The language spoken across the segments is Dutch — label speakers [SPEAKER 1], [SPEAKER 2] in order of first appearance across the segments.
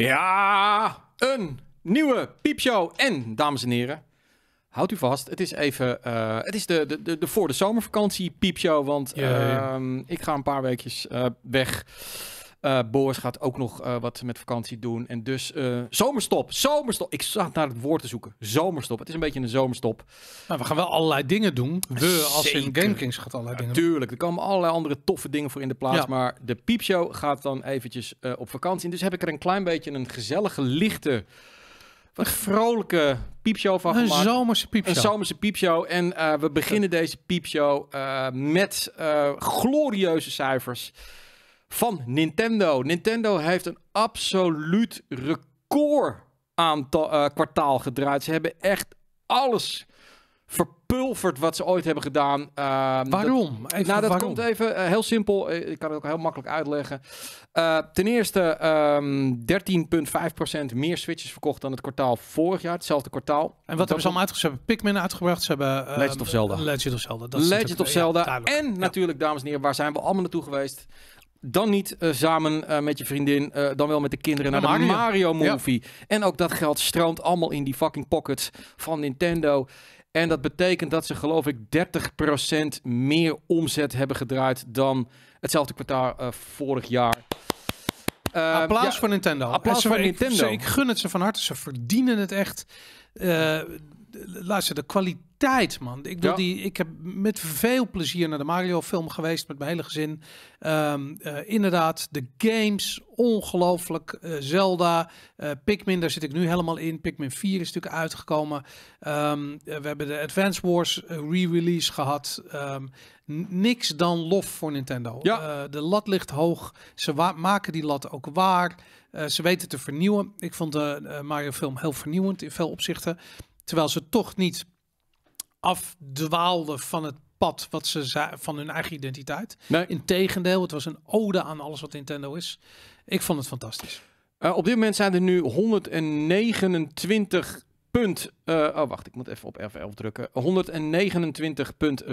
[SPEAKER 1] Ja, een nieuwe piepshow. En, dames en heren, houd u vast. Het is even, eh, het is de, de, de, voor de zomervakantie piepshow. Want ehm, ik ga een paar weekjes eh, weg. Uh, Boris gaat ook nog eh, wat met vakantie doen. En dus eh, zomerstop, zomerstop. Ik zat naar het woord te zoeken. Zomerstop. Het is een beetje een zomerstop. Nou, we gaan wel allerlei dingen doen. We als Zeker. in GameKings gaat allerlei ja, dingen Tuurlijk, er komen allerlei andere toffe dingen voor in de plaats. Maar de piepshow gaat dan eventjes op vakantie. En dus heb ik er een klein beetje een gezellige, lichte... Wat vrolijke piepshow van een gemaakt. Zomerse piepshow. Een zomerse piepshow. En we beginnen deze piepshow met glorieuze cijfers van Nintendo. Nintendo heeft een absoluut record aantal eh, kwartaal gedraaid. Ze hebben echt alles verpulverd wat ze ooit hebben gedaan. Ehm, waarom? even, nou, dat komt even eh, heel simpel. Eh, ik kan het ook heel makkelijk uitleggen. ten eerste um, ehm, 13,5% meer Switches verkocht dan het kwartaal vorig jaar, hetzelfde kwartaal. En wat hebben ze allemaal uitgezet? Ze
[SPEAKER 2] hebben Pikmin uitgebracht, ze hebben... Legend of Zelda. Legend of Zelda. Dat Legend of
[SPEAKER 1] Zelda. en natuurlijk, dames en heren, waar zijn we allemaal naartoe geweest? Dan niet eh, samen eh, met je vriendin, eh, dan wel met de kinderen naar de Mario Movie. En ook dat geld stroomt allemaal in die fucking pockets van Nintendo. En dat betekent dat ze geloof ik 30% meer omzet hebben gedraaid dan hetzelfde kwartaal vorig jaar. Ehm, applaus voor Nintendo. Applaus voor Nintendo. Ik, ik gun
[SPEAKER 2] het ze van harte. Ze verdienen het echt. Uh, luister, de kwaliteit, man. Ik, wil die, ik heb met veel plezier naar de Mario-film geweest met mijn hele gezin. Ehm, eh, inderdaad, de games, ongelooflijk. Eh, Zelda, eh, Pikmin, daar zit ik nu helemaal in. Pikmin 4 is natuurlijk uitgekomen. Ehm, we hebben de Advance Wars re-release gehad. Ehm, niks dan lof voor Nintendo. Ja. de lat ligt hoog. Ze maken die lat ook waar. ze weten te vernieuwen. Ik vond de Mario film heel vernieuwend in veel opzichten. Terwijl ze toch niet afdwaalden van het pad wat ze van hun eigen identiteit. Nee. Integendeel, het was een ode aan alles wat Nintendo is. Ik vond het fantastisch. Eh,
[SPEAKER 1] op dit moment zijn er nu 129 punt. Eh, oh, wacht, ik moet even op F11 drukken. 129,53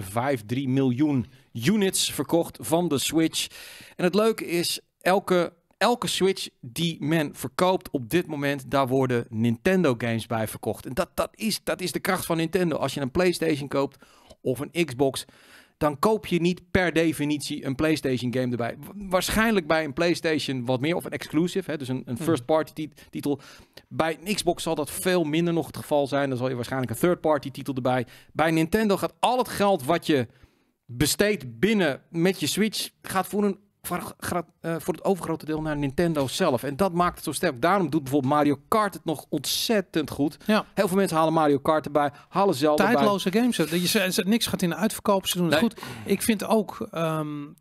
[SPEAKER 1] miljoen units verkocht van de Switch. En het leuke is, elke elke Switch die men verkoopt op dit moment, daar worden Nintendo games bij verkocht. En dat, dat, is, dat is de kracht van Nintendo. Als je een PlayStation koopt of een Xbox, dan koop je niet per definitie een PlayStation game erbij. Waarschijnlijk bij een PlayStation wat meer, of een exclusive, hè, dus een, een hmm. first-party titel. Bij een Xbox zal dat veel minder nog het geval zijn. Dan zal je waarschijnlijk een third-party titel erbij. Bij Nintendo gaat al het geld wat je besteedt binnen met je Switch, gaat voor een voor, eh, voor het overgrote deel naar Nintendo zelf. En dat maakt het zo sterk. Daarom doet bijvoorbeeld Mario Kart het nog ontzettend goed. Ja. Heel veel mensen halen Mario Kart erbij, halen zelf Tijdloze
[SPEAKER 2] erbij. games. Je zegt, niks gaat in de uitverkoop, ze doen het goed. Ik vind ook, um,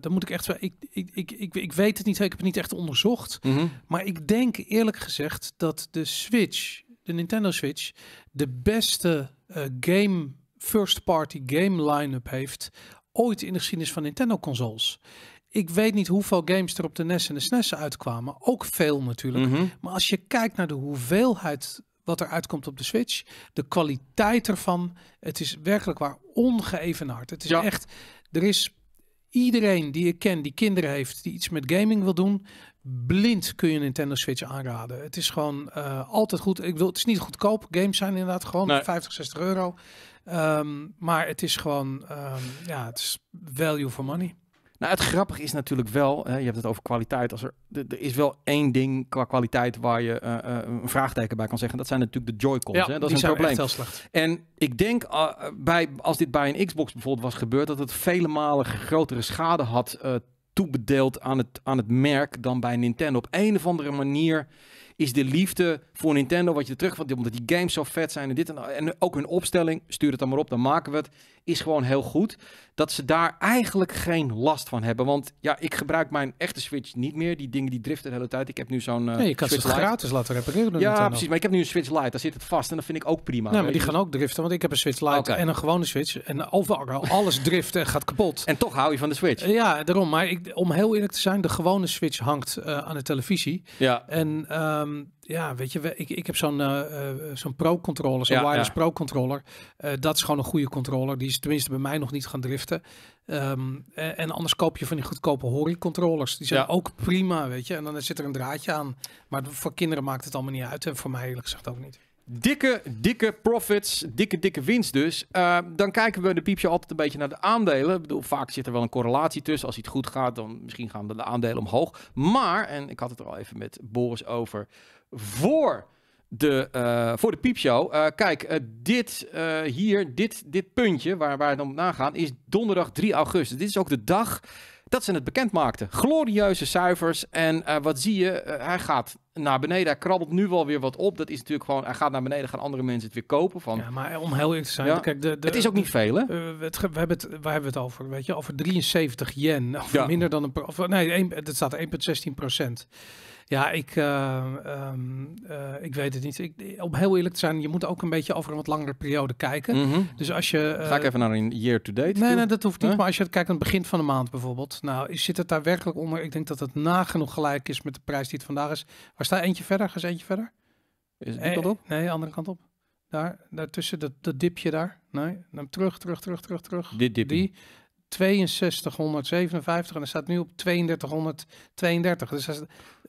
[SPEAKER 2] dan moet ik echt... Ik, ik, ik, ik, ik weet het niet, ik heb het niet echt onderzocht. Mhm. Maar ik denk eerlijk gezegd dat de Switch, de Nintendo Switch, de beste eh, game... First party game line-up heeft ooit in de geschiedenis van Nintendo consoles ik weet niet hoeveel games er op de NES en de SNES e uitkwamen. Ook veel natuurlijk. Mhm. Maar als je kijkt naar de hoeveelheid wat er uitkomt op de Switch, de kwaliteit ervan, het is werkelijk waar ongeëvenaard. Het is echt, er is iedereen die ik ken die kinderen heeft, die iets met gaming wil doen, blind kun je Nintendo Switch aanraden. Het is gewoon eh, altijd goed. Ik bedoel, het is niet goedkoop. Games zijn inderdaad gewoon nee. 50, 60 euro. Ehm, maar het is gewoon, ehm, ja, het is value for
[SPEAKER 1] money. Nou, het grappige is natuurlijk wel, hè, je hebt het over kwaliteit. Als er, er is wel één ding qua kwaliteit waar je eh, eh, een vraagteken bij kan zeggen. Dat zijn natuurlijk de Joy-Cons. Ja, hè? Dat is een probleem. En ik denk, eh, bij, als dit bij een Xbox bijvoorbeeld was gebeurd, dat het vele malen grotere schade had toebedeeld aan het, aan het merk dan bij Nintendo. Op een of andere manier is de liefde voor Nintendo wat je terug omdat die games zo vet zijn en dit en, en ook hun opstelling, stuur het dan maar op, dan maken we het is gewoon heel goed. Dat ze daar eigenlijk geen last van hebben. Want ja, ik gebruik mijn echte Switch niet meer. Die dingen die driften de hele tijd. Ik heb nu zo'n uh, Nee, je kan ze gratis
[SPEAKER 2] laten repareren. Ja, precies.
[SPEAKER 1] Maar ik heb nu een Switch Lite. Daar zit het vast. En dat vind ik ook prima. Nee, maar die dus gaan ook driften. Want ik heb een Switch Lite en een gewone Switch. En overal alles driften en gaat kapot. En toch hou je van
[SPEAKER 2] de Switch. Eh, ja, daarom. Maar ik, om heel eerlijk te zijn, de gewone Switch hangt eh, aan de televisie. Ja. En ehm, ja, weet je, ik, ik heb zo'n eh, eh, zo'n pro-controller, zo'n wireless pro-controller. Eh, dat is gewoon een goede controller. Die is tenminste bij mij nog niet gaan driften. en, ehm, en, anders koop je van die goedkope Hori-controllers. Die zijn ook prima, weet je. En dan zit er een draadje aan. Maar voor kinderen maakt het allemaal niet uit. En voor mij eerlijk gezegd ook niet.
[SPEAKER 1] Dikke, dikke profits, dikke, dikke winst dus. Ehm, dan kijken we de piepje altijd een beetje naar de aandelen. Ik bedoel, vaak zit er wel een correlatie tussen. Als iets goed gaat, dan misschien gaan de aandelen omhoog. Maar, en ik had het er al even met Boris over voor de, eh, voor de piepshow. Eh, kijk, eh, dit hier, dit, dit puntje waar, waar het om nagaan, is donderdag 3 augustus. Dit is ook de dag dat ze het bekend maakten. Glorieuze cijfers. En wat zie je? hij gaat naar beneden. Hij krabbelt nu wel weer wat op. Dat is natuurlijk gewoon, hij gaat naar beneden. Gaan andere mensen het weer kopen? Van, ja, maar
[SPEAKER 2] om heel eerlijk te zijn, kijk, de, het is ook niet veel, we hebben het, waar hebben we het over? Weet je, over 73 yen. Of minder dan een. nee, het staat 1,16 procent. Ja, ik, eh, ehm, eh, ik weet het niet. Ik, om heel eerlijk te zijn, je moet ook een beetje over een wat langere periode
[SPEAKER 1] kijken. Mhm. Dus als je... Eh, Ga ik even naar een year-to-date? Nee, nee, dat hoeft niet. Maar als je het kijkt aan het
[SPEAKER 2] begin van de maand bijvoorbeeld. Nou, zit het daar werkelijk onder? Ik denk dat het nagenoeg gelijk is met de prijs die het vandaag is. Waar staat eentje verder? Ga eens eentje verder. Is het op? Nee, andere kant op. Daar, daartussen, dat, dat dipje daar. Nee, dan terug, terug, terug, terug, terug. Dit dipje. 6257 en dat staat nu op 3232. Dus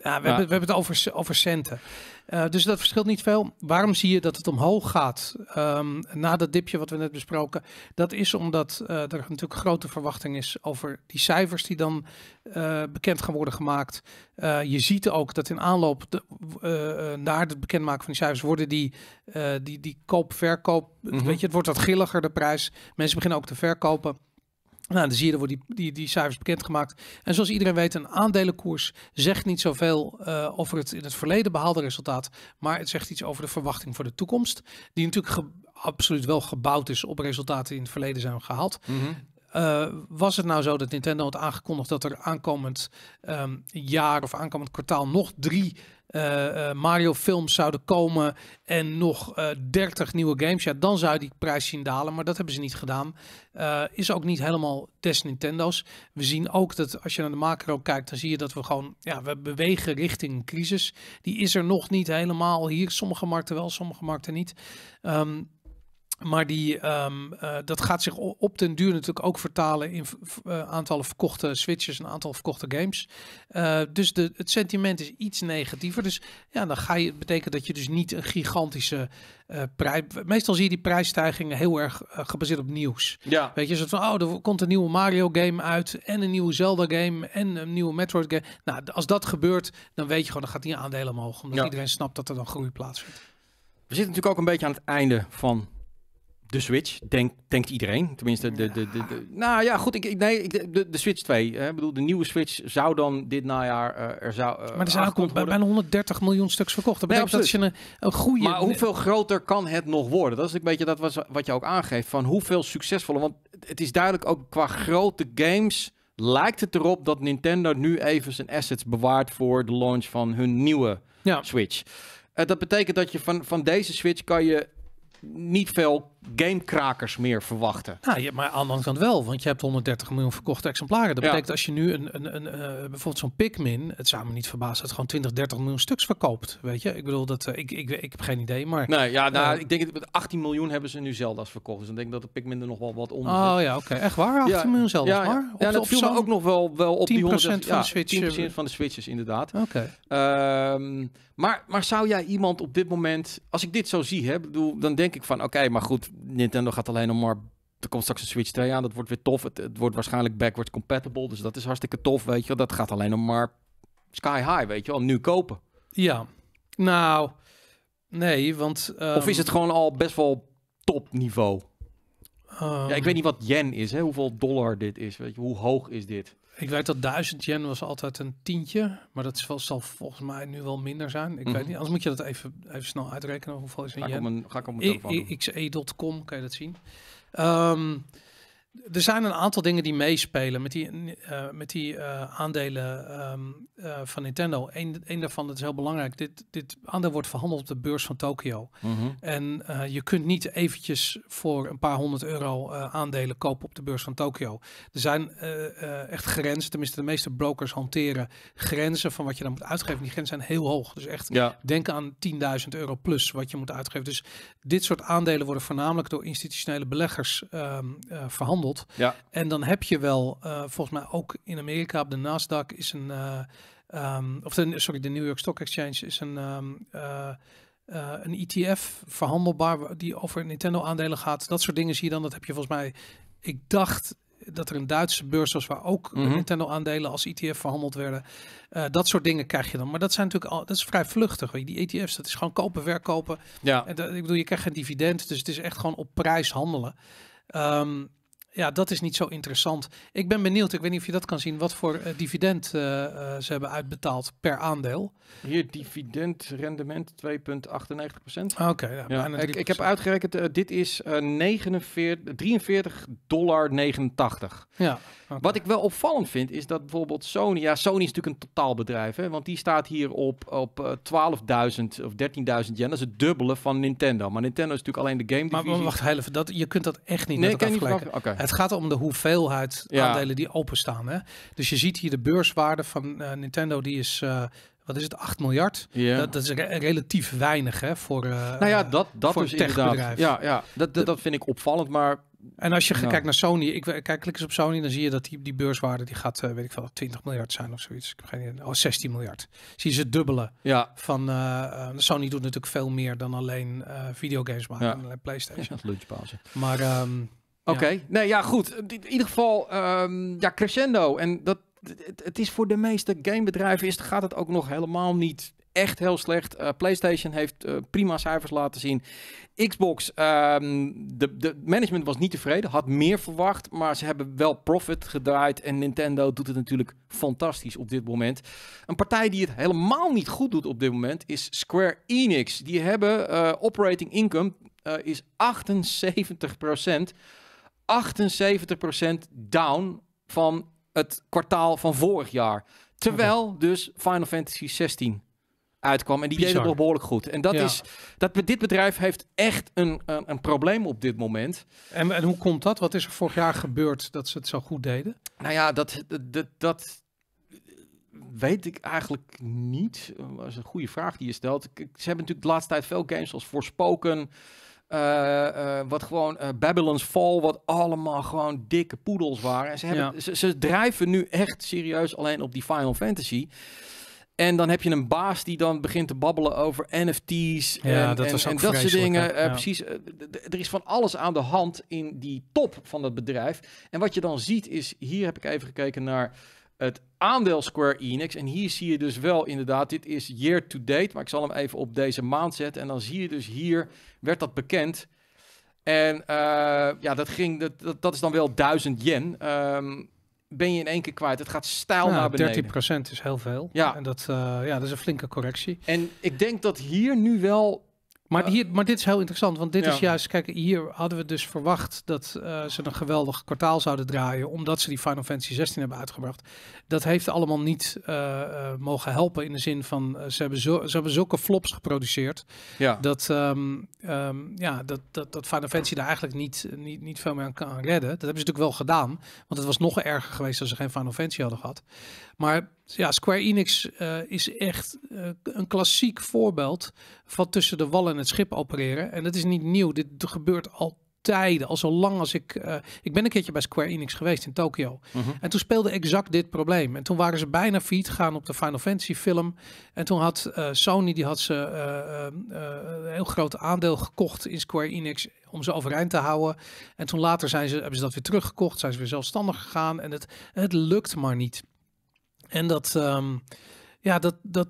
[SPEAKER 2] ja, we, Hebben, we hebben het over, over centen. Eh, dus dat verschilt niet veel. Waarom zie je dat het omhoog gaat ehm, na dat dipje wat we net besproken? Dat is omdat eh, er natuurlijk grote verwachting is over die cijfers die dan eh, bekend gaan worden gemaakt. je ziet ook dat in aanloop de, naar het bekendmaken van die cijfers worden die, die, die koop-verkoop, mhm. weet je, het wordt wat grilliger de prijs. Mensen beginnen ook te verkopen. Nou, dan zie je, dat worden die, die, die cijfers bekendgemaakt. En zoals iedereen weet, een aandelenkoers zegt niet zoveel eh, over het in het verleden behaalde resultaat. Maar het zegt iets over de verwachting voor de toekomst. Die natuurlijk absoluut wel gebouwd is op resultaten die in het verleden zijn gehaald. Mhm. Eh, was het nou zo dat Nintendo had aangekondigd dat er aankomend ehm, jaar of aankomend kwartaal nog drie eh, eh, Mario films zouden komen en nog uh, eh, 30 nieuwe games, ja, dan zou die prijs zien dalen. Maar dat hebben ze niet gedaan. is ook niet helemaal des Nintendo's. We zien ook dat als je naar de macro kijkt, dan zie je dat we gewoon, ja, we bewegen richting een crisis. Die is er nog niet helemaal hier. Sommige markten wel, sommige markten niet. Ehm, maar die, ehm, eh, dat gaat zich op den duur natuurlijk ook vertalen in uh, aantallen verkochte switches en aantal verkochte games. Eh, dus de, het sentiment is iets negatiever. Dus ja, dan ga je, betekent dat je dus niet een gigantische prijs. Meestal zie je die prijsstijgingen heel erg gebaseerd op nieuws. Ja. Weet je, zo van, oh, er komt een nieuwe Mario game uit en een nieuwe Zelda game en een nieuwe Metroid game. Nou, als dat gebeurt, dan weet je gewoon, dan gaat die aandelen omhoog. Omdat ja. iedereen snapt dat er dan groei plaatsvindt.
[SPEAKER 1] We zitten natuurlijk ook een beetje aan het einde van de Switch, denk, denkt iedereen. Tenminste, de, de, de, de nou ja, goed, ik, ik nee, ik, de, de Switch 2. Hè, bedoel, de nieuwe Switch zou dan dit najaar eh, er zou. Eh, maar er zijn ook
[SPEAKER 2] bijna 130 miljoen stuks verkocht. Dat betekent nee, dat je een, een goede. Maar hoeveel
[SPEAKER 1] groter kan het nog worden? Dat is een beetje dat was, wat je ook aangeeft van hoeveel succesvoller. Want het is duidelijk ook qua grote games lijkt het erop dat Nintendo nu even zijn assets bewaart voor de launch van hun nieuwe ja. Switch. Eh, dat betekent dat je van, van deze Switch kan je niet veel gamekrakers meer verwachten. Nou,
[SPEAKER 2] je, maar aan de andere kant wel, want je hebt 130 miljoen verkochte exemplaren. Dat betekent als je nu een, een, een eh, bijvoorbeeld zo'n Pikmin, het zou me niet verbazen dat gewoon 20, 30 miljoen stuks verkoopt. Weet je, ik bedoel dat eh, ik, ik, ik, heb geen idee, maar. Nee, ja, nou, eh, ik
[SPEAKER 1] denk dat 18 miljoen hebben ze nu Zelda's verkocht, dus dan denk ik dat de Pikmin er nog wel wat onder. Oh ja, oké, echt waar, 18 miljoen Zelda's ja, maar. ja, dat viel ook nog wel, wel op 10% die 100, van de switches. 10% van de switches inderdaad. Oké. Ehm, maar, maar zou jij iemand op dit moment, als ik dit zo zie, hè, bedoel, dan denk ik van, oké, maar goed, Nintendo gaat alleen om maar er komt straks een Switch 2 aan, dat wordt weer tof. Het, wordt waarschijnlijk backwards compatible, dus dat is hartstikke tof, weet je. Dat gaat alleen om maar sky high, weet je wel, nu kopen.
[SPEAKER 2] Ja, nou, nee, want... Of is ehm, het gewoon
[SPEAKER 1] al best wel topniveau? Ja, ik ehm, weet niet wat yen is, hè? hoeveel dollar dit is, weet je, hoe hoog is dit?
[SPEAKER 2] Ik weet dat 1000 yen was altijd een tientje, maar dat zal, zal volgens mij nu wel minder zijn. Ik weet mhm. niet, anders moet je dat even, even snel uitrekenen hoeveel is een ga yen. Ik ga ik op mijn van xe.com, kan je dat zien. Ehm, er zijn een aantal dingen die meespelen met die, eh, met die eh, aandelen ehm, eh, van Nintendo. Eén een daarvan, dat is heel belangrijk, dit, dit aandeel wordt verhandeld op de beurs van Tokio. Mhm. En je kunt niet eventjes voor een paar honderd euro aandelen kopen op de beurs van Tokio. Er zijn echt grenzen, tenminste de meeste brokers hanteren grenzen van wat je dan moet uitgeven. Die grenzen zijn heel hoog. Dus echt, denk aan 10.000 euro plus wat je moet uitgeven. Dus dit soort aandelen worden voornamelijk door institutionele beleggers ehm, verhandeld. Ja. En dan heb je wel, eh, volgens mij ook in Amerika op de Nasdaq is een, eh, ehm, of sorry, de New York Stock Exchange is een, um, een ETF verhandelbaar die over Nintendo aandelen gaat. Dat soort dingen zie je dan. Dat heb je volgens mij, ik dacht dat er een Duitse beurs was waar ook mhm. Nintendo aandelen als ETF verhandeld werden. dat soort dingen krijg je dan. Maar dat zijn natuurlijk al, dat is vrij vluchtig. Die ETF's, dat is gewoon kopen, verkopen. Ja. En ik bedoel, je krijgt geen dividend, dus het is echt gewoon op prijs handelen. Ehm, ja, dat is niet zo interessant. Ik ben benieuwd, ik weet niet of je dat kan zien, wat voor eh, dividend eh, eh, ze hebben uitbetaald per aandeel.
[SPEAKER 1] Hier dividendrendement 2,98%. Ah,
[SPEAKER 2] oké, ja, ik, heb
[SPEAKER 1] uitgerekend, dit is 43,89 Ja, Wat ik wel opvallend vind, is dat bijvoorbeeld Sony, ja, Sony is natuurlijk een totaalbedrijf, hè, want die staat hier op, op 12.000 of 13.000 yen, dat is het dubbele van Nintendo. Maar Nintendo is natuurlijk alleen de game divisie. Maar, wacht, heel even, dat, je kunt dat echt niet nee, met elkaar kan Niet, okay.
[SPEAKER 2] Het gaat om de hoeveelheid
[SPEAKER 1] ja. aandelen die openstaan.
[SPEAKER 2] Hè? Dus je ziet hier de beurswaarde van eh, Nintendo, die is eh, wat is het, 8 miljard? Dat, dat, is relatief weinig hè, voor. Uh, nou ja, dat, dat is dus een techbedrijf. Ja, ja. Dat, dat, dat,
[SPEAKER 1] vind ik opvallend, maar.
[SPEAKER 2] En als je kijkt naar Sony, ik kijk, klik eens op Sony, dan zie je dat die, die beurswaarde die gaat, weet ik veel, 20 miljard zijn of zoiets. Ik heb geen idee. Oh, 16 miljard. Zie ze dubbelen. Ja. Van Sony doet natuurlijk veel meer dan alleen videogames maken, ja. en alleen PlayStation. Ja, lunchpauze. Maar. Um, Oké,
[SPEAKER 1] nee, ja, goed. In ieder geval, ehm, ja, crescendo. En dat, het, is voor de meeste gamebedrijven is, gaat het ook nog helemaal niet echt heel slecht. Eh, PlayStation heeft eh, prima cijfers laten zien. Xbox, ehm, de, de management was niet tevreden, had meer verwacht, maar ze hebben wel profit gedraaid. En Nintendo doet het natuurlijk fantastisch op dit moment. Een partij die het helemaal niet goed doet op dit moment is Square Enix. Die hebben uh, operating income is 78 procent 78% down van het kwartaal van vorig jaar. Terwijl dus Final Fantasy 16 uitkwam. En die Bizar. deden nog behoorlijk goed. En dat is, dat, dit bedrijf heeft echt een, een, een probleem op dit moment.
[SPEAKER 2] En, en, hoe komt dat? Wat is er vorig jaar gebeurd dat ze het zo goed deden?
[SPEAKER 1] Nou ja, dat, dat, dat weet ik eigenlijk niet. Dat is een goede vraag die je stelt. Ze hebben natuurlijk de laatste tijd veel games als Forspoken... Eh, eh, wat gewoon eh, Babylon's Fall, wat allemaal gewoon dikke poedels waren. En ze, hebben, ze, ze drijven nu echt serieus alleen op die Final Fantasy. En dan heb je een baas die dan begint te babbelen over NFT's en, dat, en, dat soort dingen. Precies, er is van alles aan de hand in die top van dat bedrijf. En wat je dan ziet is, hier heb ik even gekeken naar het aandeel Square Enix. En hier zie je dus wel inderdaad, dit is year to date, maar ik zal hem even op deze maand zetten. En dan zie je dus hier, werd dat bekend. En eh, ja, dat, ging, dat, dat, dat, is dan wel 1000 yen. Ehm, ben je in één keer kwijt. Het gaat stijl nou, naar beneden.
[SPEAKER 2] 13% is heel veel. Ja. En dat, eh, ja, dat is een flinke correctie. En ik denk dat hier nu wel maar, hier, maar dit is heel interessant, want dit is juist, kijk, hier hadden we dus verwacht dat eh, ze een geweldig kwartaal zouden draaien, omdat ze die Final Fantasy 16 hebben uitgebracht. Dat heeft allemaal niet eh, eh, mogen helpen in de zin van, ze, hebben zo, ze hebben zulke flops geproduceerd, ja. Dat, ehm, ehm, ja, dat, dat, dat Final Fantasy daar eigenlijk niet, niet, niet veel meer aan kan redden. Dat hebben ze natuurlijk wel gedaan, want het was nog erger geweest als ze geen Final Fantasy hadden gehad. Maar dus ja, Square Enix eh, is echt eh, een klassiek voorbeeld van tussen de wal en het schip opereren. En dat is niet nieuw. Dit gebeurt al tijden, al zo lang als ik... Eh, ik ben een keertje bij Square Enix geweest in Tokio. Mhm. En toen speelde exact dit probleem. En toen waren ze bijna failliet gaan op de Final Fantasy film. En toen had Sony, die had ze een heel groot aandeel gekocht in Square Enix om ze overeind te houden. En toen later zijn ze, hebben ze dat weer teruggekocht, zijn ze weer zelfstandig gegaan. En het, het lukt maar niet. En dat, ehm, ja, dat, dat,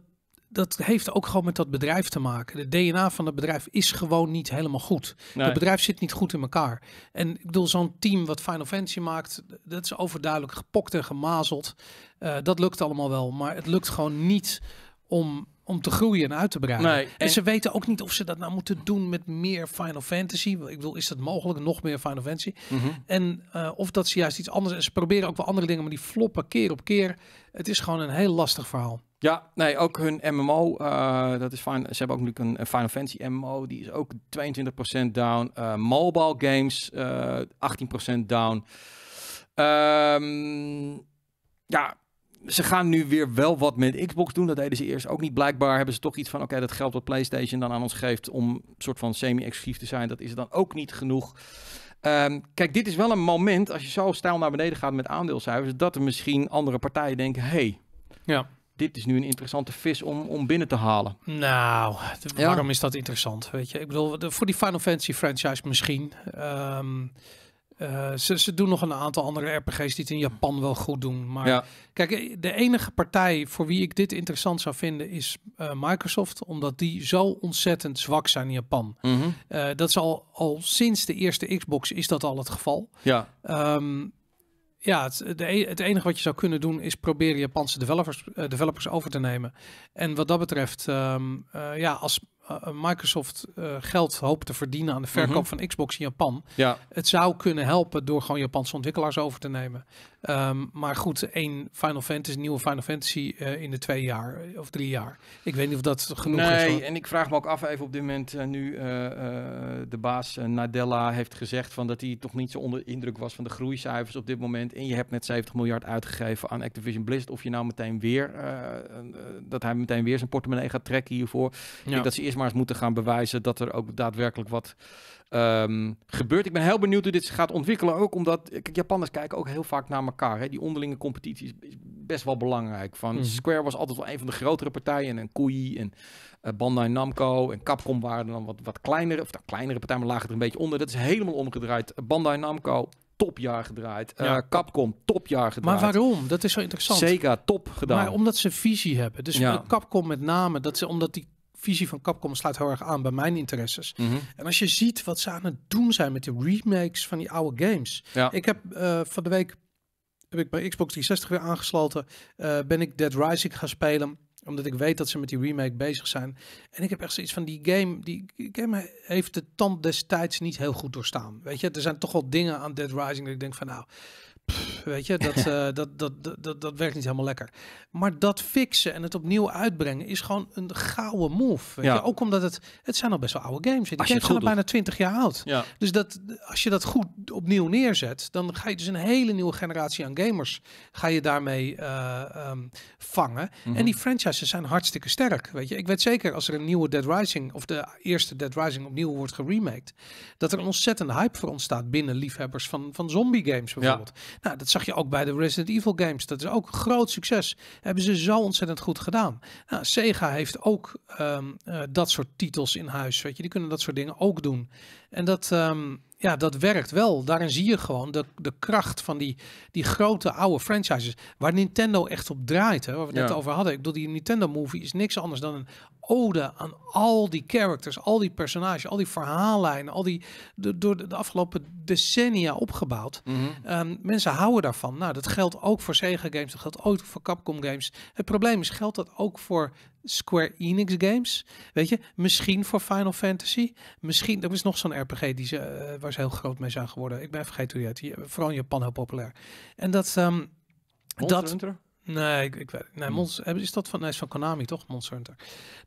[SPEAKER 2] dat heeft ook gewoon met dat bedrijf te maken. De DNA van het bedrijf is gewoon niet helemaal goed. Het bedrijf zit niet goed in elkaar. En ik bedoel, zo'n team wat Final Fantasy maakt, dat is overduidelijk gepokt en gemazeld. Eh, dat lukt allemaal wel, maar het lukt gewoon niet om om te groeien en uit te breiden. en, ze weten ook niet of ze dat nou moeten doen met meer Final Fantasy. Ik bedoel, is dat mogelijk? Nog meer Final Fantasy. Mhm. En eh, of dat ze juist iets anders... En ze proberen ook wel andere dingen, maar die floppen keer op keer. Het is gewoon een heel lastig verhaal.
[SPEAKER 1] Ja, nee, ook hun MMO, eh, dat is fijn. Ze hebben ook nu een, Final Fantasy MMO, die is ook 22% down. Eh, mobile games, 18% down. Ehm, ja, ze gaan nu weer wel wat met Xbox doen. Dat deden ze eerst ook niet. Blijkbaar hebben ze toch iets van: oké, dat geld wat PlayStation dan aan ons geeft om een soort van semi-exclusief te zijn, dat is dan ook niet genoeg. Ehm, kijk, dit is wel een moment, als je zo stijl naar beneden gaat met aandeelcijfers, dat er misschien andere partijen denken: hey, ja. dit is nu een interessante vis om, om binnen te halen.
[SPEAKER 2] Nou, waarom is dat interessant? Weet je, ik bedoel, voor die Final Fantasy franchise misschien. Ehm, eh, ze, doen nog een aantal andere RPG's die het in Japan wel goed doen. Maar kijk, eh, de enige partij voor wie ik dit interessant zou vinden is eh, Microsoft. Omdat die zo ontzettend zwak zijn in Japan. Mhm. dat is al, al sinds de eerste Xbox is dat al het geval. Ja. Ehm, ja, het, de, e, het, enige wat je zou kunnen doen is proberen Japanse developers, developers over te nemen. En wat dat betreft, ehm, ja, als eh, Microsoft eh, geld hoopt te verdienen aan de verkoop mhm. van Xbox in Japan. Ja. Het zou kunnen helpen door gewoon Japanse ontwikkelaars over te nemen. Ehm, maar goed, één Final Fantasy, nieuwe Final Fantasy eh, in de twee jaar of drie jaar. Ik weet niet of dat genoeg is. Nee,
[SPEAKER 1] en ik vraag me ook af even op dit moment nu de baas Nadella heeft gezegd van dat hij toch niet zo onder indruk was van de groeicijfers op dit moment. En je hebt net 70 miljard uitgegeven aan Activision Blizzard. Of je nou meteen weer, dat hij meteen weer zijn portemonnee gaat trekken hiervoor. Ja. Ik denk dat ze eerst maar eens moeten gaan bewijzen dat er ook daadwerkelijk wat ehm, gebeurt. Ik ben heel benieuwd hoe dit gaat ontwikkelen. Ook omdat kijk, Japanners kijken ook heel vaak naar elkaar. Hè? Die onderlinge competitie is best wel belangrijk. Van, mhm. Square was altijd wel een van de grotere partijen. En Koei en uh, Bandai Namco en Capcom waren dan wat, wat kleinere. Of nou, kleinere partijen, maar lagen er een beetje onder. Dat is helemaal omgedraaid. Bandai Namco topjaar gedraaid. Eh, Capcom, topjaar gedraaid. Maar waarom?
[SPEAKER 2] Dat is zo interessant. Zeker top gedaan. Maar omdat ze visie hebben. Dus ja. Capcom met name, dat ze, omdat die visie van Capcom sluit heel erg aan bij mijn interesses. Mhm. En als je ziet wat ze aan het doen zijn met de remakes van die oude games. Ja. Ik heb eh, van de week heb ik bij Xbox 360 weer aangesloten. Eh, ben ik Dead Rising gaan spelen omdat ik weet dat ze met die remake bezig zijn. En ik heb echt zoiets van die game. Die game heeft de tand destijds niet heel goed doorstaan. Weet je, er zijn toch wel dingen aan Dead Rising. Dat ik denk van nou, weet je, eh, dat, dat, dat, dat, dat, werkt niet helemaal lekker. Maar dat fixen en het opnieuw uitbrengen is gewoon een gouden move. Weet je? Ook omdat het, het zijn al best wel oude games. Die games zijn al bijna 20 jaar oud. Ja. Dus dat, als je dat goed opnieuw neerzet, dan ga je dus een hele nieuwe generatie aan gamers ga je daarmee eh, ehm, vangen. En mhm. die franchises zijn hartstikke sterk. Weet je? Ik weet zeker als er een nieuwe Dead Rising of de eerste Dead Rising opnieuw wordt geremaked, dat er een ontzettende hype voor ontstaat binnen liefhebbers van, van zombie games bijvoorbeeld. Ja. Nou, dat zag je ook bij de Resident Evil games. Dat is ook een groot succes. Hebben ze zo ontzettend goed gedaan. Nou, Sega heeft ook ehm, eh, dat soort titels in huis. Weet je, die kunnen dat soort dingen ook doen. En dat, ehm, ja, dat werkt wel. Daarin zie je gewoon de, de kracht van die, die grote oude franchises. Waar Nintendo echt op draait. Hè, waar we het net over hadden. Ik bedoel, die Nintendo movie is niks anders dan een ode aan al die characters, al die personages, al die verhaallijnen, al die de, door de, afgelopen decennia opgebouwd. Mhm. Ehm, mensen houden daarvan. Nou, dat geldt ook voor Sega games, dat geldt ook voor Capcom games. Het probleem is, geldt dat ook voor Square Enix games. Weet je, misschien voor Final Fantasy. Misschien, er is nog zo'n RPG die ze, uh, waar ze heel groot mee zijn geworden. Ik ben vergeten hoe die heet. Eh, vooral in Japan heel populair. En dat... Um, dat Nee, ik, ik weet nee, hmm. Monster, eh, is dat van, nee, is van Konami toch, Monster Hunter?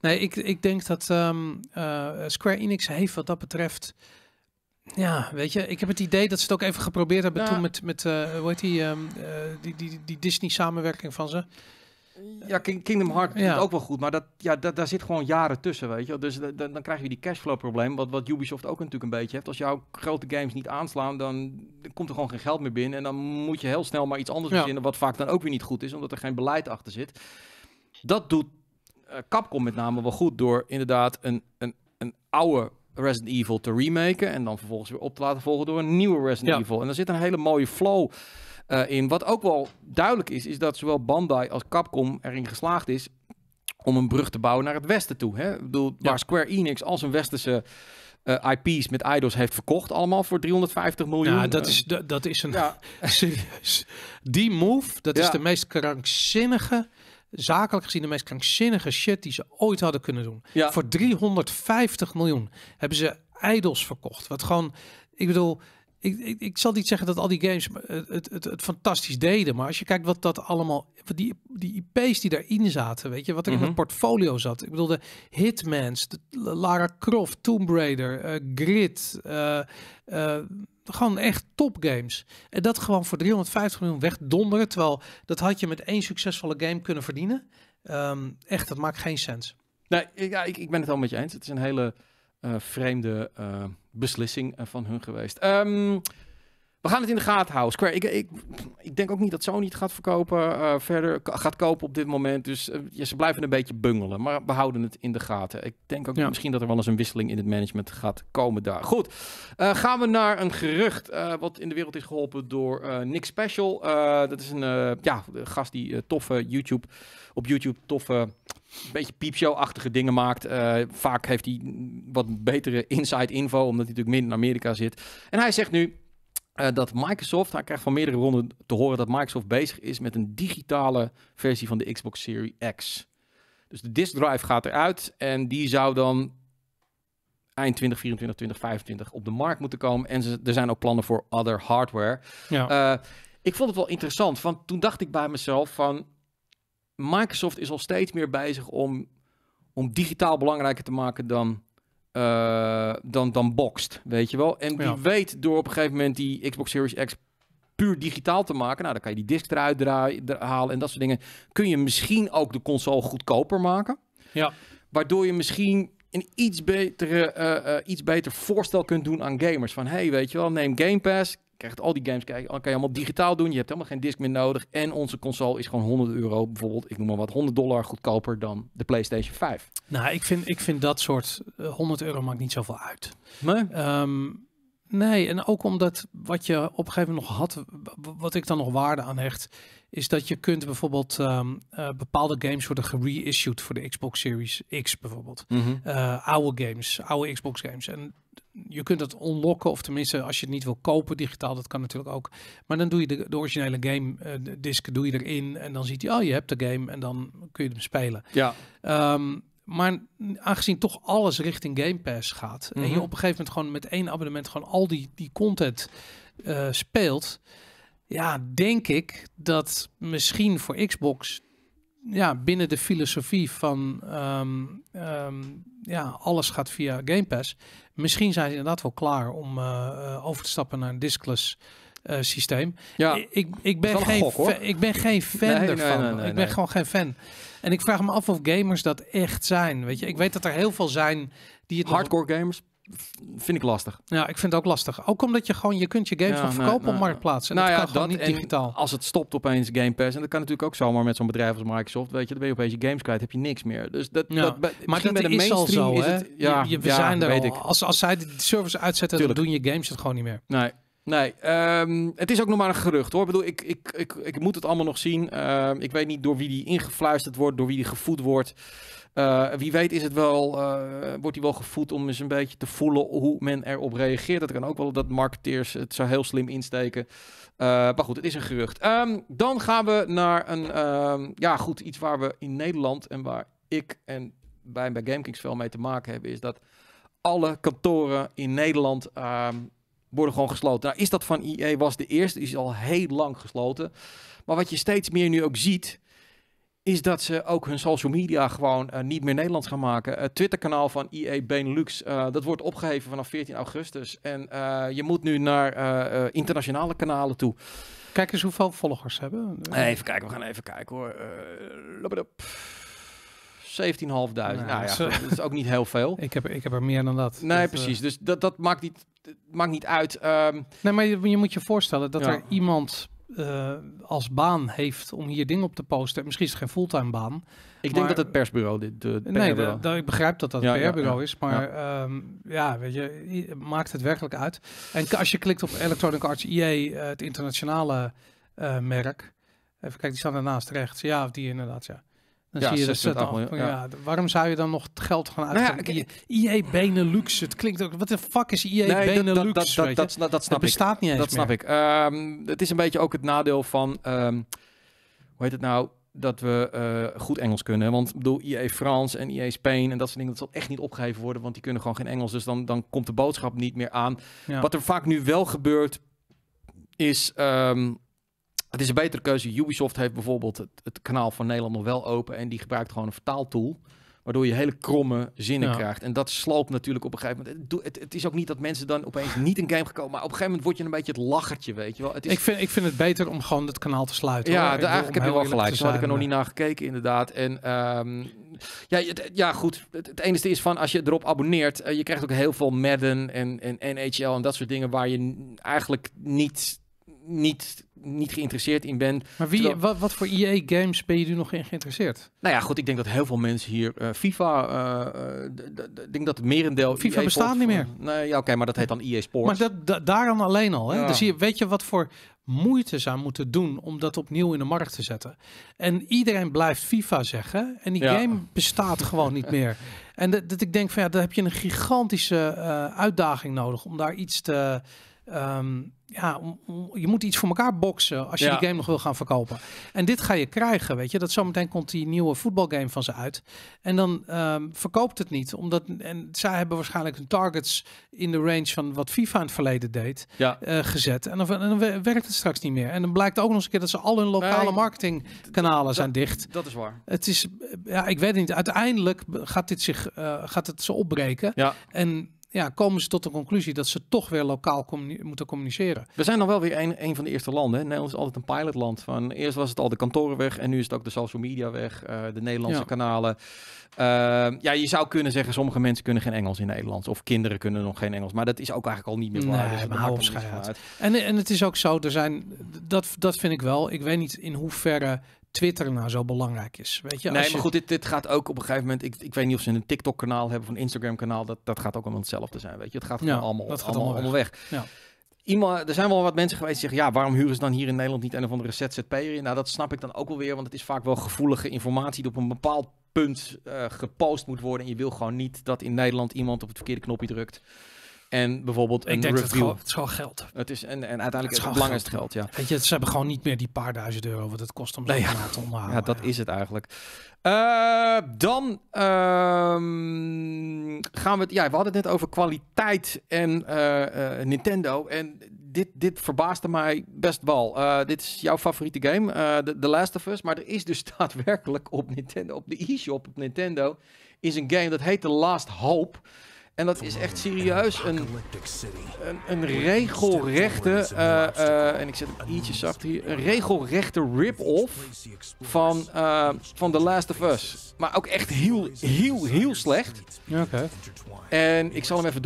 [SPEAKER 2] Nee, ik, ik denk dat ehm, Square Enix heeft wat dat betreft... Ja, weet je, ik heb het idee dat ze het ook even geprobeerd hebben nou toen met, met uh, hoe heet die, ehm, die, die, die Disney-samenwerking van ze.
[SPEAKER 1] Ja, Kingdom Hearts ja. doet ook wel goed, maar dat, ja, dat, daar zit gewoon jaren tussen, weet je. Dus dan krijg je die cashflow-probleem, wat, wat Ubisoft ook natuurlijk een beetje heeft. Als jouw grote games niet aanslaan, dan komt er gewoon geen geld meer binnen. En dan moet je heel snel maar iets anders verzinnen, wat vaak dan ook weer niet goed is, omdat er geen beleid achter zit. Dat doet eh, Capcom met name wel goed door inderdaad een, een, een oude Resident Evil te remaken en dan vervolgens weer op te laten volgen door een nieuwe Resident Evil. En daar zit een hele mooie flow eh, in. Wat ook wel duidelijk is, is dat zowel Bandai als Capcom erin geslaagd is om een brug te bouwen naar het westen toe. Hè? Ik bedoel, waar Square Enix als een westerse eh, IP's met idols heeft verkocht, allemaal voor 350 miljoen. Ja, dat eh. is,
[SPEAKER 2] dat, dat is een... Ja. serieus. Die move, dat is de meest krankzinnige zakelijk gezien de meest krankzinnige shit die ze ooit hadden kunnen doen. Ja. Voor 350 miljoen hebben ze idols verkocht. Wat gewoon, ik bedoel, ik, ik, ik, zal niet zeggen dat al die games eh, het, het, het, fantastisch deden. Maar als je kijkt wat dat allemaal. Die, die IP's die daarin zaten, weet je, wat er in het mhm. portfolio zat. Ik bedoel, de Hitmans, Lara Croft, Tomb Raider, eh, Grid. Eh, gewoon echt topgames. En dat gewoon voor 350 miljoen wegdonderen. Terwijl dat had je met één succesvolle game kunnen verdienen. Ehm, echt, dat maakt geen sens.
[SPEAKER 1] Nee, ja, ik, ik ben het al met je eens. Het is een hele eh, vreemde eh, beslissing eh, van hun geweest. Ehm, we gaan het in de gaten houden. Square, ik, ik, ik denk ook niet dat Sony het gaat verkopen, verder gaat kopen op dit moment. Dus ja, ze blijven een beetje bungelen, maar we houden het in de gaten. Ik denk ook misschien dat er wel eens een wisseling in het management gaat komen daar. Goed, gaan we naar een gerucht wat in de wereld is geholpen door Nick Special. dat is een ja, gast die toffe YouTube, op YouTube toffe een beetje piepshow-achtige dingen maakt. Eh, vaak heeft hij wat betere inside info, omdat hij natuurlijk minder in Amerika zit. En hij zegt nu eh, dat Microsoft, hij krijgt van meerdere ronden te horen dat Microsoft bezig is met een digitale versie van de Xbox Series X. Dus de disk drive gaat eruit en die zou dan eind 2024, 2025 op de markt moeten komen. En er zijn ook plannen voor other hardware. Ja. Eh, ik vond het wel interessant, want toen dacht ik bij mezelf van Microsoft is al steeds meer bezig om, om digitaal belangrijker te maken dan, uh, dan, dan boxed, weet je wel. En die weet door op een gegeven moment die Xbox Series X puur digitaal te maken. Nou, dan kan je die disc eruit draaien, halen en dat soort dingen. Kun je misschien ook de console goedkoper maken. Ja. Waardoor je misschien een iets, betere, eh, eh, iets beter voorstel kunt doen aan gamers. Van, hey, weet je wel, neem Game Pass, krijgt al die games, Al kan je allemaal digitaal doen. Je hebt helemaal geen disc meer nodig. En onze console is gewoon 100 euro, bijvoorbeeld, ik noem maar wat, 100 dollar goedkoper dan de PlayStation 5.
[SPEAKER 2] Nou, ik vind, ik vind dat soort 100 eh, euro maakt niet zoveel uit. Nee? Ehm, nee, en ook omdat wat je op een gegeven moment nog had, wat ik dan nog waarde aan hecht, is dat je kunt bijvoorbeeld ehm, eh, bepaalde games worden gereissued voor de Xbox Series X bijvoorbeeld. Mhm. Eh, oude games, oude Xbox games. En je kunt het unlocken, of tenminste als je het niet wil kopen digitaal, dat kan natuurlijk ook. Maar dan doe je de, originele game uh, disc doe je erin en dan ziet hij, oh je hebt de game en dan kun je hem spelen. Ja. Ehm, maar aangezien toch alles richting Game Pass gaat en je mhm. op een gegeven moment gewoon met één abonnement gewoon al die, die content eh, speelt, ja, denk ik dat misschien voor Xbox ja, binnen de filosofie van ehm, ehm, ja, alles gaat via Game Pass. Misschien zijn ze inderdaad wel klaar om eh, eh, over te stappen naar een discless eh, systeem. Ja, ik, ik, ben geen ik ben geen fan nee, ervan. ik ben gewoon geen fan. En ik vraag me af of gamers dat echt zijn. Weet je, ik weet dat er heel veel zijn die het hardcore nog... gamers
[SPEAKER 1] vind ik lastig. Ja,
[SPEAKER 2] ik vind het ook lastig. Ook omdat je gewoon, je kunt je games verkopen op marktplaats. En nou dat ja, kan niet digitaal.
[SPEAKER 1] Als het stopt opeens Game Pass. En dat kan natuurlijk ook zomaar met zo'n bedrijf als Microsoft. Weet je, dan ben je opeens je games kwijt. Heb je niks meer. Dus dat, dat maar dat met de is al zo. Is het, ja, we zijn er al. Als, als zij de service uitzetten, dan doen je games het gewoon niet meer. Nee. Nee, ehm, het is ook nog maar een gerucht hoor. Ik bedoel, ik, ik, ik, moet het allemaal nog zien. Ehm, ik weet niet door wie die ingefluisterd wordt, door wie die gevoed wordt. Eh, wie weet is het wel, eh, wordt hij wel gevoed om eens een beetje te voelen hoe men erop reageert. Dat kan ook wel dat marketeers het zo heel slim insteken. Eh, maar goed, het is een gerucht. Ehm, dan gaan we naar een, ehm, ja goed, iets waar we in Nederland en waar ik en wij bij GameKings veel mee te maken hebben, is dat alle kantoren in Nederland ehm, worden gewoon gesloten. Nou, is dat van IE was de eerste, die is al heel lang gesloten. Maar wat je steeds meer nu ook ziet, is dat ze ook hun social media gewoon eh, niet meer Nederlands gaan maken. Het Twitter-kanaal van IE Benelux, uh, dat wordt opgeheven vanaf 14 augustus. En eh, je moet nu naar internationale kanalen toe. Kijk eens hoeveel volgers hebben. Even kijken, we gaan even kijken hoor. 17.500. Nou, nou, ja, dat is ook
[SPEAKER 2] niet heel veel. ik, heb, ik heb er meer dan dat. Nee, precies. Dus
[SPEAKER 1] dat, dat maakt niet, maakt niet uit.
[SPEAKER 2] Um, nee, maar je, je moet je voorstellen dat er iemand eh, als baan heeft om hier dingen op te posten. Misschien is het geen fulltime baan. Ik denk dat het persbureau dit.
[SPEAKER 1] De eh, nee, ik begrijp dat dat ja, persbureau ja, is, maar
[SPEAKER 2] ja. Ehm, ja. weet je, maakt het werkelijk uit. En als je klikt op Electronic Arts EA, eh, het internationale merk. Even kijken, die staan daarnaast rechts. Ja, of die inderdaad, ja ja, zie je de ja. waarom zou je dan nog geld gaan uitgeven? Nou ja, IE Benelux, het klinkt ook... Wat de fuck is IE nee, Benelux? Dat, dat, dat,
[SPEAKER 1] dat, snap ik. bestaat niet eens Dat snap ik. Ehm, het is een beetje ook het nadeel van... Ehm, hoe heet het nou? dat we eh, goed Engels kunnen. Want bedoel, IE Frans en IE Spain en dat soort dingen, dat zal echt niet opgegeven worden, want die kunnen gewoon geen Engels. Dus dan, dan komt de boodschap niet meer aan. Wat er vaak nu wel gebeurt, is ehm, het is een betere keuze. Ubisoft heeft bijvoorbeeld het, kanaal van Nederland nog wel open en die gebruikt gewoon een vertaaltool. Waardoor je hele kromme zinnen krijgt. En dat sloopt natuurlijk op een gegeven moment. Het, het, is ook niet dat mensen dan opeens niet een game gekomen. Maar op een gegeven moment word je een beetje het lachertje, weet je wel. Het is... ik, vind, ik
[SPEAKER 2] vind het beter om gewoon het kanaal te sluiten. Ja, de, eigenlijk heb je wel gelijk. Zo had ik er nog niet
[SPEAKER 1] eh. naar gekeken, inderdaad. En ehm, ja, ja, goed. Het, enige is van als je erop abonneert. Eh, je krijgt ook heel veel Madden en, en NHL en dat soort dingen. Waar je eigenlijk niet, niet niet geïnteresseerd in bent. Maar wie, wat, wat, voor
[SPEAKER 2] EA-games ben je nu nog in geïnteresseerd?
[SPEAKER 1] Nou ja, goed, ik denk dat heel veel mensen hier uh, FIFA, eh, ik denk dat het merendeel... FIFA e bestaat niet meer. Van, nee, ja, oké, maar dat heet dan EA Sports. Maar
[SPEAKER 2] dat, daar daaraan alleen al, hè? Dus weet je wat voor moeite zou moeten doen om dat opnieuw in de markt te zetten. En iedereen blijft FIFA zeggen en die game bestaat gewoon niet meer. En dat, ik denk van ja, daar heb je een gigantische eh, uitdaging nodig om daar iets te, Ehm, ja, je moet iets voor elkaar boksen als je die game nog wil gaan verkopen. En dit ga je krijgen, weet je. Dat zometeen komt die nieuwe voetbalgame van ze uit. En dan ehm, verkoopt het niet. Omdat, en zij hebben waarschijnlijk hun targets in de range van wat FIFA in het verleden deed eh, gezet. En dan, dan, werkt het straks niet meer. En dan blijkt ook nog eens een keer dat ze al hun lokale nee, marketingkanalen zijn dicht. Dat is waar. Het is, ja, ik weet het niet. Uiteindelijk gaat dit zich, eh, gaat het ze opbreken. Ja. En ja, komen ze tot de conclusie dat ze toch weer lokaal communi moeten
[SPEAKER 1] communiceren. We zijn dan wel weer een, een van de eerste landen. Nederland is altijd een pilotland. Van, eerst was het al de kantoren weg en nu is het ook de social media weg, eh, de Nederlandse kanalen. Eh, ja, je zou kunnen zeggen, sommige mensen kunnen geen Engels in Nederland. Of kinderen kunnen nog geen Engels. Maar dat is ook eigenlijk al niet meer waar. Nee, dus maar hou
[SPEAKER 2] En, en het is ook zo, er zijn, dat, dat vind ik wel. Ik weet niet in hoeverre Twitter nou zo belangrijk is. Weet je, nee, maar goed,
[SPEAKER 1] dit, dit gaat ook op een gegeven moment. Ik, ik weet niet of ze een TikTok-kanaal hebben of een Instagram-kanaal. Dat, dat gaat ook allemaal hetzelfde zijn. Weet je, het gaat gewoon allemaal, dat gaat allemaal, weg. weg. Ja. Iemand, er zijn wel wat mensen geweest die zeggen: ja, waarom huren ze dan hier in Nederland niet een of andere ZZP'er in? Nou, dat snap ik dan ook wel weer, want het is vaak wel gevoelige informatie die op een bepaald punt eh, gepost moet worden. En je wil gewoon niet dat in Nederland iemand op het verkeerde knopje drukt. En bijvoorbeeld een review. het, is gewoon geld. Het is, en, en uiteindelijk het is het belangrijkste geld. ja. Weet je,
[SPEAKER 2] ze hebben gewoon niet meer die paar duizend euro wat het kost om dat nee, ja.
[SPEAKER 1] te onderhouden. dat is het eigenlijk. Eh, dan ehm, gaan we Ja, we hadden het net over kwaliteit en eh, eh, Nintendo. En dit, dit verbaasde mij best wel. dit is jouw favoriete game, The, The Last of Us. Maar er is dus daadwerkelijk op Nintendo, op de e-shop op Nintendo... is een game dat heet The Last Hope... En dat is echt serieus een, een, een regelrechte, eh, eh, en ik zet hem ietsje zacht hier, een regelrechte rip-off van, eh, van The Last of Us. Maar ook echt heel, heel, heel slecht. Ja, En ik zal hem even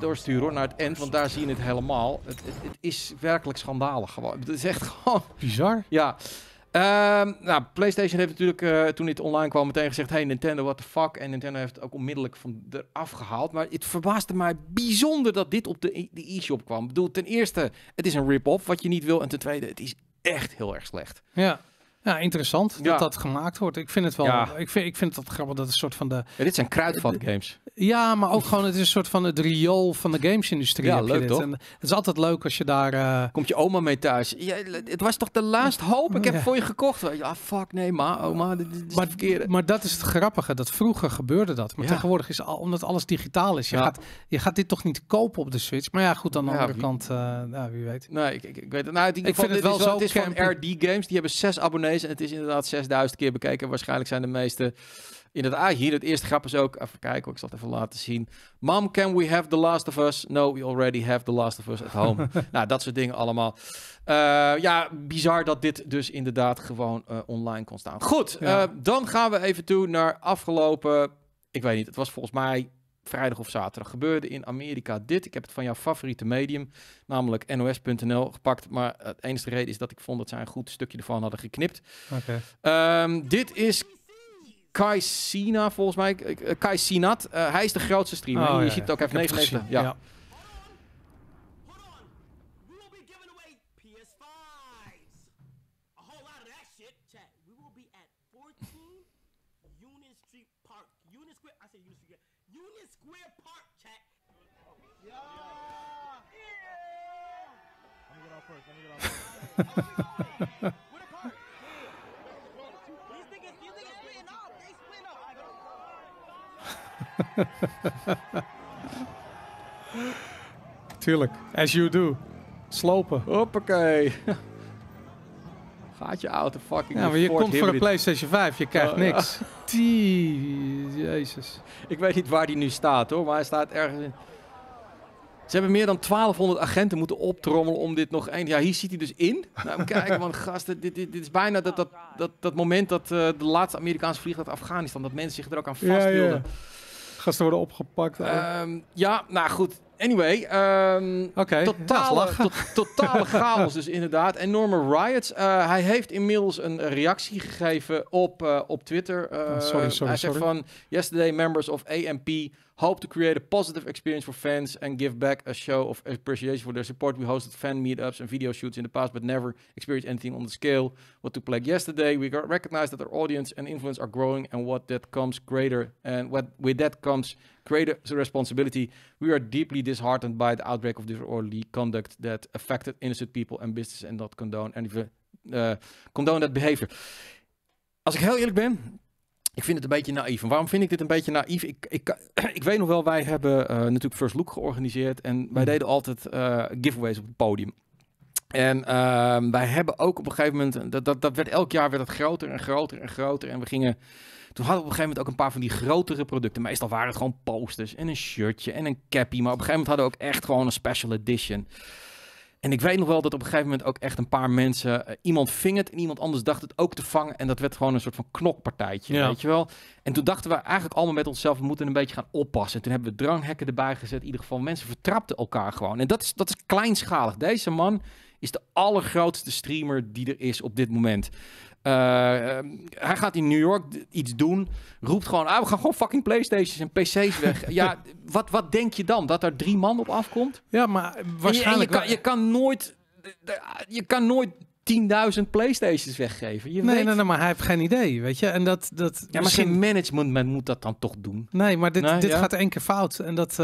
[SPEAKER 1] doorsturen hoor, naar het end, want daar zie je het helemaal. Het, het, het is werkelijk schandalig gewoon. Het is echt gewoon... Bizar. Ja. Ehm, nou, PlayStation heeft natuurlijk eh, toen dit online kwam meteen gezegd... hey Nintendo, what the fuck? En Nintendo heeft het ook onmiddellijk van eraf gehaald. Maar het verbaasde mij bijzonder dat dit op e-, de e-shop kwam. Ik bedoel, ten eerste, het is een rip-off wat je niet wil. En ten tweede, het is echt heel erg slecht. Ja.
[SPEAKER 2] Ja, interessant dat dat gemaakt wordt. Ik vind het wel. Ik, vind, ik vind dat grappig dat het een soort van de. Ja, dit zijn
[SPEAKER 1] kruidvat eh, eh, games.
[SPEAKER 2] Ja, maar ook gewoon het is een soort van het riool van de gamesindustrie. Ja, leuk toch? En het is altijd leuk als
[SPEAKER 1] je daar. Eh, Komt je oma mee thuis? Ja, het was toch de laatste hoop? Ik heb voor je gekocht. Ja, fuck nee, maar oma, maar, dat is het grappige. Dat vroeger gebeurde dat. Maar tegenwoordig is
[SPEAKER 2] al, omdat alles digitaal is. Je, gaat, je gaat dit toch niet kopen op de Switch. Maar ja, goed, aan de andere kant, wie weet. Nee, ik, ik, weet het. Nou, ik vind het wel zo. Het is van RD
[SPEAKER 1] Games. Die hebben zes abonnees en het is inderdaad 6000 keer bekeken. Waarschijnlijk zijn de meeste in inderdaad ah, hier. Het eerste grap is ook, even kijken ik zal het even laten zien. Mom, can we have The Last of Us? No, we already have The Last of Us at home. nou, dat soort dingen allemaal. Eh, ja, bizar dat dit dus inderdaad gewoon eh, online kon staan. Goed, eh, dan gaan we even toe naar afgelopen... Ik weet niet, het was volgens mij vrijdag of zaterdag gebeurde in Amerika dit. Ik heb het van jouw favoriete medium, namelijk NOS.nl, gepakt. Maar het enige reden is dat ik vond dat zij een goed stukje ervan hadden geknipt. Ehm, dit is Kai Sina, volgens mij. Eh, Kai Uh, eh, hij is de grootste streamer. Oh, je ziet het ook. even heeft 99. ja. Tuurlijk, as you do. Slopen. Hoppakee. Gaat je auto fucking Ja, je komt voor een
[SPEAKER 2] PlayStation 5, je krijgt oh, niks.
[SPEAKER 1] Jezus. Ik weet niet waar die nu staat hoor, maar hij staat ergens in... Ze hebben meer dan 1200 agenten moeten optrommelen om dit nog eind. Ja, hier ziet hij dus in. Nou, kijk, want gasten, dit, dit, dit, is bijna dat, dat, dat, moment dat eh, de laatste Amerikaanse vliegtuig uit Afghanistan, dat mensen zich er ook aan vasthielden.
[SPEAKER 2] Ja, Gasten worden
[SPEAKER 1] opgepakt. Ehm, ja, nou goed. Anyway, ehm, totale, totale chaos dus inderdaad. Enorme riots. Eh, hij heeft inmiddels een reactie gegeven op, eh, op Twitter. Uh, sorry, sorry, hij zegt van... Yesterday members of AMP Hope to create a positive experience for fans and give back a show of appreciation for their support. We hosted fan meetups and video shoots in the past, but never experienced anything on the scale. What took place yesterday, we recognize that our audience and influence are growing, and what that comes greater, and what with that comes greater responsibility. We are deeply disheartened by the outbreak of disorderly conduct that affected innocent people and businesses, and not condone any uh, condone that behavior. Als ik heel eerlijk ben, ik vind het een beetje naïef. En waarom vind ik dit een beetje naïef? Ik, ik, ik weet nog wel, wij hebben eh, natuurlijk First Look georganiseerd. En wij mm. deden altijd eh, giveaways op het podium. En ehm, wij hebben ook op een gegeven moment, eh, dat, dat, dat werd elk jaar werd het groter en groter en groter. En we gingen, toen hadden we op een gegeven moment ook een paar van die grotere producten. Meestal waren het gewoon posters en een shirtje en een cappy. Maar op een gegeven moment hadden we ook echt gewoon een special edition. En ik weet nog wel dat op een gegeven moment ook echt een paar mensen... Eh, iemand ving het en iemand anders dacht het ook te vangen. En dat werd gewoon een soort van knokpartijtje, ja. weet je wel. En toen dachten we eigenlijk allemaal met onszelf... we moeten een beetje gaan oppassen. En toen hebben we dranghekken erbij gezet. In ieder geval, mensen vertrapten elkaar gewoon. En dat is, dat is kleinschalig. Deze man is de allergrootste streamer die er is op dit moment. Eh, ehm, hij gaat in New York iets doen. Roept gewoon, ah, we gaan gewoon fucking Playstations en PC's weg. ja, wat, wat denk je dan? Dat er drie man op afkomt? Ja, maar waarschijnlijk... je, kan, je kan nooit... Eh, eh, je kan nooit 10.000 PlayStations weggeven. Je nee, nee, nee, maar hij heeft geen idee, weet je. En dat, dat misschien... geen management men moet dat dan toch doen.
[SPEAKER 2] Nee, maar dit, dit gaat één keer fout. En, dat,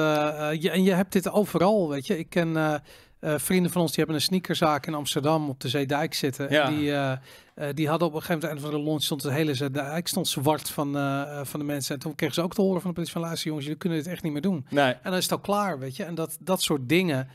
[SPEAKER 2] je, en je hebt dit overal, weet je. Ik ken... Eh, vrienden van ons die hebben een sneakerzaak in Amsterdam op de Zeedijk zitten. Die, eh, eh, die hadden op een gegeven moment, van de lunch stond de hele Zeedijk stond zwart van, van de mensen. En toen kregen ze ook te horen van de politie van luister jongens, jullie kunnen dit echt niet meer doen. Nee. En dan is het al klaar, weet je. En dat, dat soort dingen...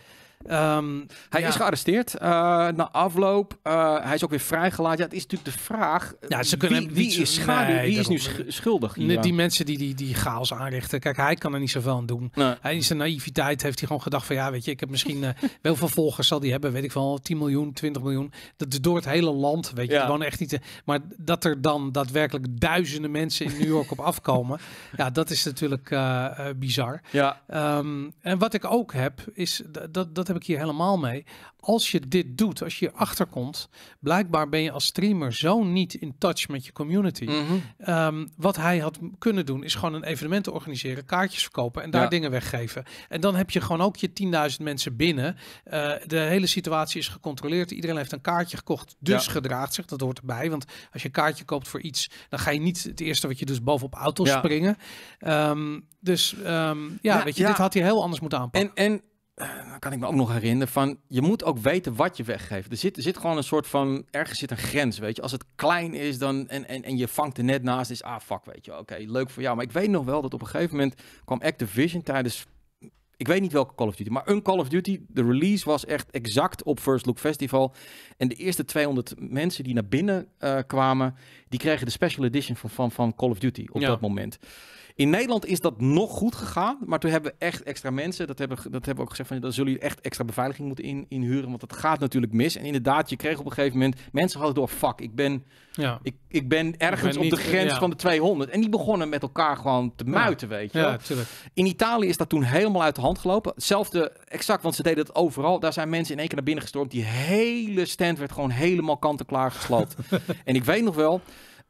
[SPEAKER 2] Ehm, hij is
[SPEAKER 1] gearresteerd eh, na afloop. Eh, hij is ook weer vrijgelaten. Ja, het is natuurlijk de vraag. Ja, ze kunnen wie, is schaduw? wie is nu schuldig? Die mensen die, die die
[SPEAKER 2] chaos aanrichten. Kijk, hij kan er niet zoveel aan doen. Hij in zijn naïviteit heeft hij gewoon gedacht van ja, weet je, ik heb misschien eh, wel wel volgers zal die hebben, weet ik wel, 10 miljoen, 20 miljoen. Dat door het hele land, weet je, gewoon echt niet. maar dat er dan daadwerkelijk duizenden mensen in New York op afkomen, ja, dat is natuurlijk bizar. Ja. Ehm, en wat ik ook heb is dat dat heb ik hier helemaal mee. Als je dit doet, als je achterkomt, komt, blijkbaar ben je als streamer zo niet in touch met je community. Mhm. Ehm, wat hij had kunnen doen, is gewoon een evenement organiseren, kaartjes verkopen en daar dingen weggeven. En dan heb je gewoon ook je 10.000 mensen binnen. Eh, de hele situatie is gecontroleerd. Iedereen heeft een kaartje gekocht, dus gedraagt zich. Dat hoort erbij. Want als je een kaartje koopt voor iets, dan ga je niet het eerste wat je dus bovenop auto's springen. Ehm, dus
[SPEAKER 1] ehm, ja, weet je, dit had hij heel anders moeten aanpakken. Eh, dan kan ik me ook nog herinneren, van je moet ook weten wat je weggeeft. Er zit, zit gewoon een soort van, ergens zit een grens, weet je. Als het klein is dan, en, en, en je vangt er net naast, is ah fuck, weet je. Oké, leuk voor jou. Maar ik weet nog wel dat op een gegeven moment kwam Activision tijdens, ik weet niet welke Call of Duty, maar een Call of Duty, de release was echt exact op First Look Festival. En de eerste 200 mensen die naar binnen eh, kwamen, die kregen de special edition van, van, van Call of Duty op dat moment. In Nederland is dat nog goed gegaan, maar toen hebben we echt extra mensen. Dat hebben, dat hebben we ook gezegd van, dan zullen jullie echt extra beveiliging moeten inhuren, want dat gaat natuurlijk mis. En inderdaad, je kreeg op een gegeven moment, mensen hadden door, fuck, ik ben, ja. ik, ik ben ergens op de grens van de 200. En die begonnen met elkaar gewoon te muiten, ja. weet je. Ja, In Italië is dat toen helemaal uit de hand gelopen. Hetzelfde, exact, want ze deden het overal. Daar zijn mensen in één keer naar binnen gestormd. Die hele stand werd gewoon helemaal kant-en-klaar en ik weet nog wel,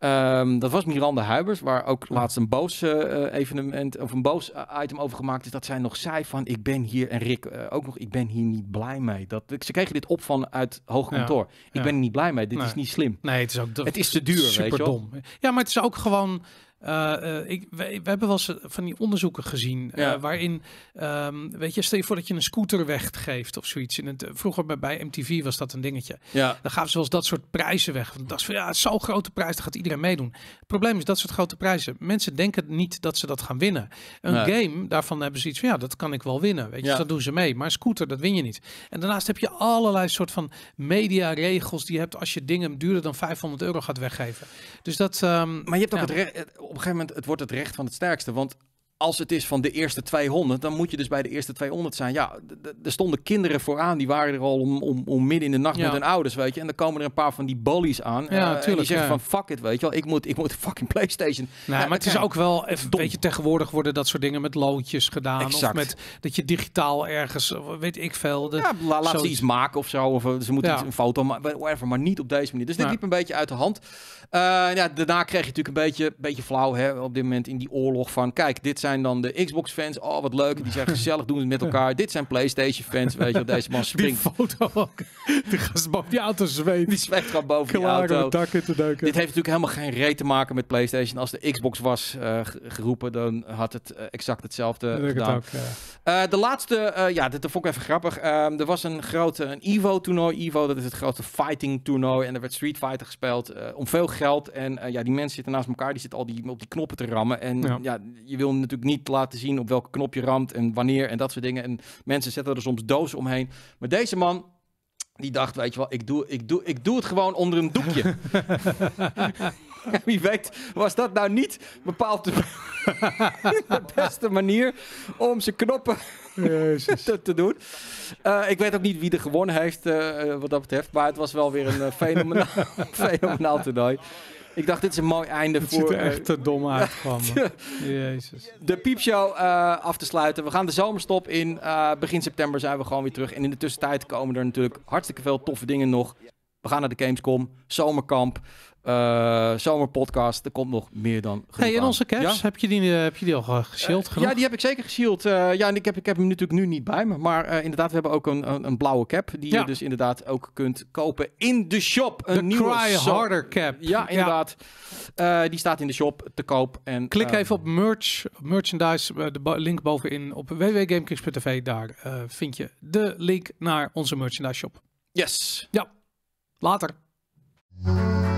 [SPEAKER 1] Ehm, dat was Miranda Huibers, waar ook laatst een boos eh, evenement of een boos eh, item over gemaakt is. Dat zij nog zei van ik ben hier en Rick eh, ook nog, ik ben hier niet blij mee. Dat, ze kregen dit op vanuit hoog kantoor. ik ben er niet blij mee. Dit is niet slim. Nee, het is ook het is te duur. Super weet je dom.
[SPEAKER 2] Ja, maar het is ook gewoon eh, eh, ik, we, hebben wel eens eh, van die onderzoeken gezien waarin, ehm, weet je, stel je voor dat je een scooter weggeeft of zoiets. In het, vroeger bij, MTV was dat een dingetje. Dan gaven ze wel eens dat soort prijzen weg. Want dat is ja, zo'n grote prijs, dan gaat iedereen meedoen. Het probleem is dat soort grote prijzen. Mensen denken niet dat ze dat gaan winnen. Een game, daarvan hebben ze iets van, ja, dat kan ik wel winnen. Weet je, ja. Dus dat doen ze mee. Maar een scooter, dat win je niet. En daarnaast heb je allerlei soort van mediaregels die je hebt als je dingen duurder dan 500 euro gaat weggeven. Dus dat... Ehm,
[SPEAKER 1] maar je hebt ook het op een gegeven moment, wordt het recht van het sterkste. Want als het is van de eerste 200, dan moet je dus bij de eerste 200 zijn. Ja, er stonden kinderen vooraan, die waren er al om, om, om midden in de nacht met hun ouders, weet je. En dan komen er een paar van die bullies aan. Eh, en die zeggen van, fuck it, weet je wel. Ik moet, ik moet fucking Playstation. Nee, maar het is ook wel, even, beetje
[SPEAKER 2] tegenwoordig worden dat soort dingen met loodjes
[SPEAKER 1] gedaan. Of met, dat je digitaal ergens, weet ik veel. De, ja, laat ze iets maken of zo. Of eh, ze moeten een foto maken, whatever. Maar niet op deze manier. Dus dit liep een beetje uit de hand. Eh, ja, daarna kreeg je natuurlijk een beetje, beetje flauw, hè, op dit moment in die oorlog van, kijk, dit zijn zijn dan de Xbox-fans. Oh, wat leuk. Die zijn gezellig, doen het met elkaar. Dit zijn PlayStation-fans. Weet je, deze man springt. Die foto Die gast boven die auto zweet. Die zweet gaat boven die auto. te duiken. Dit heeft natuurlijk helemaal geen reet te maken met PlayStation. Als de Xbox was eh, geroepen, dan had het eh, exact hetzelfde gedaan. ja. Eh, de laatste, ja, dit vond ik even grappig. Ehm, er was een grote een Evo-toernooi. Evo, dat is het grote fighting-toernooi. En er werd Street Fighter gespeeld om veel geld. En ja, die mensen zitten naast elkaar. Die zitten al die, op die knoppen te rammen. En ja, ja je wil natuurlijk natuurlijk niet laten zien op welke knop je ramt en wanneer en dat soort dingen. En mensen zetten er soms dozen omheen. Maar deze man, die dacht, weet je wel, ik doe, ik doe, ik doe het gewoon onder een doekje. Wie weet was dat nou niet bepaald de, beste manier om zijn knoppen te, te, doen. Eh, ik weet ook niet wie er gewonnen heeft eh, eh, wat dat betreft, maar het was wel weer een fenomenaal, fenomenaal toernooi. Ik dacht, dit is een mooi einde het voor... Het ziet er eh, echt te dom uit van Jezus. De piepshow eh, af te sluiten. We gaan de zomerstop in. Eh, begin september zijn we gewoon weer terug. En in de tussentijd komen er natuurlijk hartstikke veel toffe dingen nog. We gaan naar de Gamescom, zomerkamp. Eh, zomerpodcast, er komt nog meer dan genoeg Hey, in onze caps,
[SPEAKER 2] heb, je die, eh, heb je die al geshield eh, Ja, die heb ik
[SPEAKER 1] zeker geshield. ja, en ik heb, ik heb hem natuurlijk nu niet bij me. Maar inderdaad, we hebben ook een, een, blauwe cap. Die je dus inderdaad ook kunt kopen in de shop. Een nieuwe Cry Harder cap. Ja, inderdaad. die staat in de shop te koop. En, Klik ehm, even op merch, merchandise, de link
[SPEAKER 2] bovenin op www.gamekicks.tv. Daar vind je de link naar onze merchandise shop. Yes. Ja, later.